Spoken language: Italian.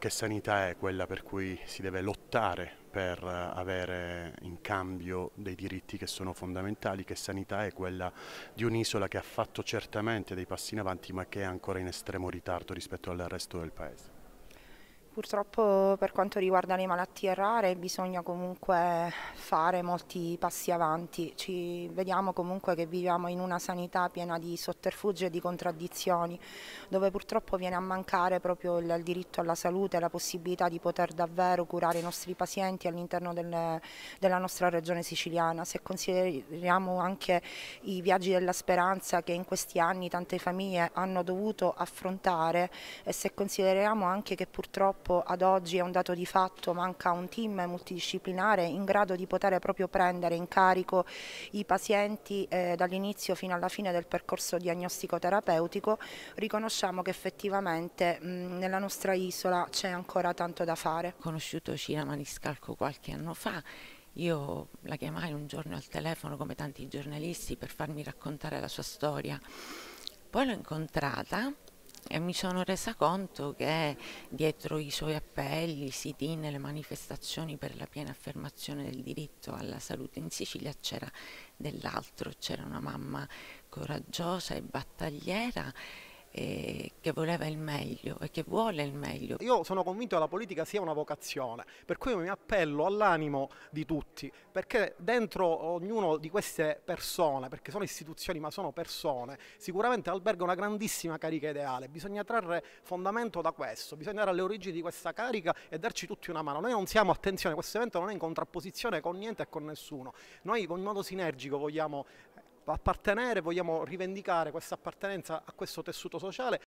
che sanità è quella per cui si deve lottare per avere in cambio dei diritti che sono fondamentali, che sanità è quella di un'isola che ha fatto certamente dei passi in avanti ma che è ancora in estremo ritardo rispetto al resto del paese. Purtroppo per quanto riguarda le malattie rare bisogna comunque fare molti passi avanti, ci vediamo comunque che viviamo in una sanità piena di sotterfugi e di contraddizioni, dove purtroppo viene a mancare proprio il, diritto alla salute e la possibilità di poter davvero curare i nostri pazienti all'interno del, della nostra regione siciliana. Se consideriamo anche i viaggi della speranza che in questi anni tante famiglie hanno dovuto affrontare e se consideriamo anche che purtroppo purtroppo ad oggi è un dato di fatto, manca un team multidisciplinare in grado di poter proprio prendere in carico i pazienti eh, dall'inizio fino alla fine del percorso diagnostico terapeutico, riconosciamo che effettivamente mh, nella nostra isola c'è ancora tanto da fare. Ho conosciuto Cina Maniscalco qualche anno fa io la chiamai un giorno al telefono come tanti giornalisti per farmi raccontare la sua storia. Poi l'ho incontrata e mi sono resa conto che dietro i suoi appelli, i siti le manifestazioni per la piena affermazione del diritto alla salute in Sicilia c'era dell'altro, c'era una mamma coraggiosa e battagliera che voleva il meglio e che vuole il meglio. Io sono convinto che la politica sia una vocazione, per cui mi appello all'animo di tutti, perché dentro ognuno di queste persone, perché sono istituzioni ma sono persone, sicuramente alberga una grandissima carica ideale, bisogna trarre fondamento da questo, bisogna andare alle origini di questa carica e darci tutti una mano. Noi non siamo, attenzione, questo evento non è in contrapposizione con niente e con nessuno, noi in modo sinergico vogliamo appartenere, vogliamo rivendicare questa appartenenza a questo tessuto sociale